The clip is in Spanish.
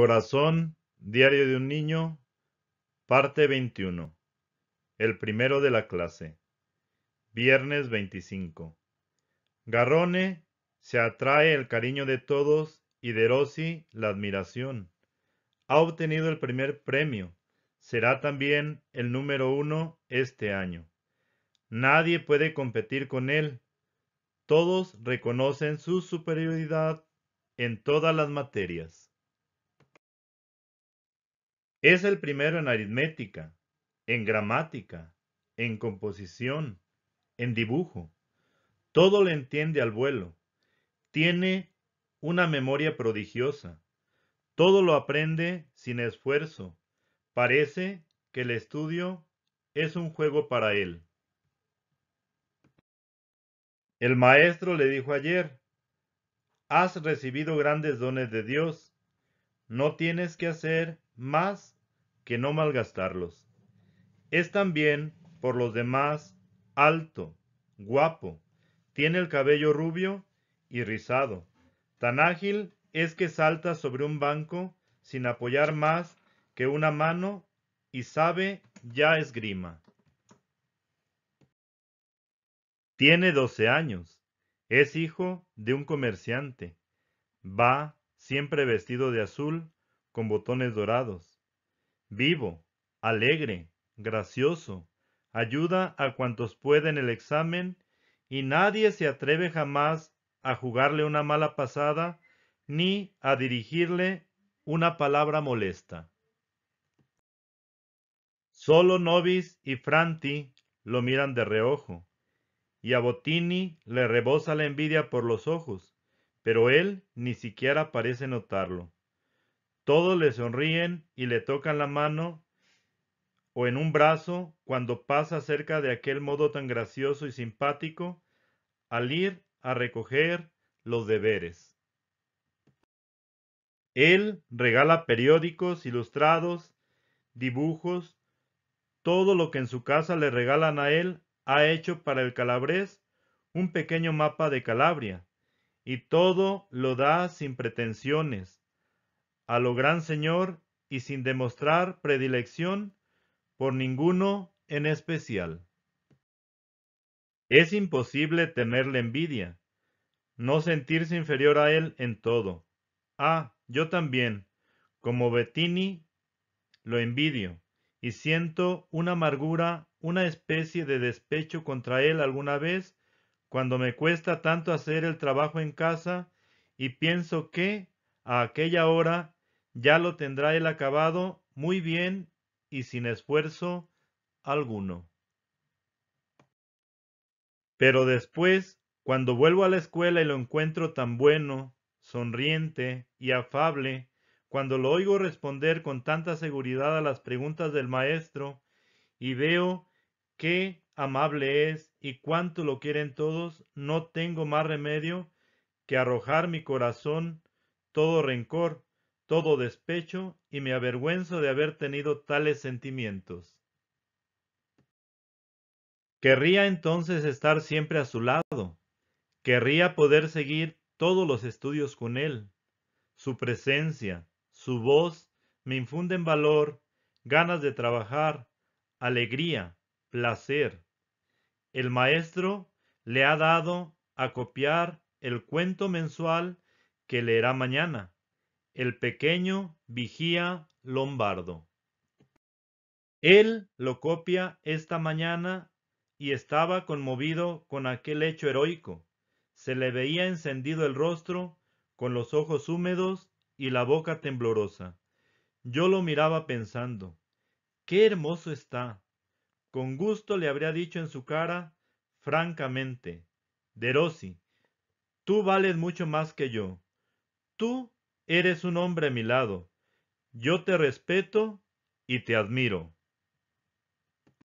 Corazón, Diario de un Niño, parte 21. El primero de la clase. Viernes 25. Garrone se atrae el cariño de todos y de Rossi la admiración. Ha obtenido el primer premio. Será también el número uno este año. Nadie puede competir con él. Todos reconocen su superioridad en todas las materias. Es el primero en aritmética, en gramática, en composición, en dibujo. Todo lo entiende al vuelo. Tiene una memoria prodigiosa. Todo lo aprende sin esfuerzo. Parece que el estudio es un juego para él. El maestro le dijo ayer, has recibido grandes dones de Dios. No tienes que hacer más que no malgastarlos. Es también, por los demás, alto, guapo, tiene el cabello rubio y rizado. Tan ágil es que salta sobre un banco sin apoyar más que una mano y sabe ya esgrima. Tiene doce años. Es hijo de un comerciante. Va siempre vestido de azul con botones dorados vivo, alegre, gracioso, ayuda a cuantos pueden el examen y nadie se atreve jamás a jugarle una mala pasada ni a dirigirle una palabra molesta. Solo Novis y Franti lo miran de reojo, y a Bottini le rebosa la envidia por los ojos, pero él ni siquiera parece notarlo. Todos le sonríen y le tocan la mano o en un brazo cuando pasa cerca de aquel modo tan gracioso y simpático al ir a recoger los deberes. Él regala periódicos ilustrados, dibujos, todo lo que en su casa le regalan a él ha hecho para el calabrés un pequeño mapa de Calabria, y todo lo da sin pretensiones a lo gran Señor y sin demostrar predilección por ninguno en especial. Es imposible tenerle envidia, no sentirse inferior a él en todo. Ah, yo también, como Bettini, lo envidio y siento una amargura, una especie de despecho contra él alguna vez cuando me cuesta tanto hacer el trabajo en casa y pienso que a aquella hora ya lo tendrá él acabado muy bien y sin esfuerzo alguno. Pero después, cuando vuelvo a la escuela y lo encuentro tan bueno, sonriente y afable, cuando lo oigo responder con tanta seguridad a las preguntas del maestro, y veo qué amable es y cuánto lo quieren todos, no tengo más remedio que arrojar mi corazón todo rencor todo despecho y me avergüenzo de haber tenido tales sentimientos. Querría entonces estar siempre a su lado, querría poder seguir todos los estudios con él. Su presencia, su voz me infunden valor, ganas de trabajar, alegría, placer. El maestro le ha dado a copiar el cuento mensual que leerá mañana el pequeño vigía lombardo. Él lo copia esta mañana y estaba conmovido con aquel hecho heroico. Se le veía encendido el rostro, con los ojos húmedos y la boca temblorosa. Yo lo miraba pensando, qué hermoso está. Con gusto le habría dicho en su cara, francamente, Derossi, tú vales mucho más que yo. Tú Eres un hombre a mi lado. Yo te respeto y te admiro.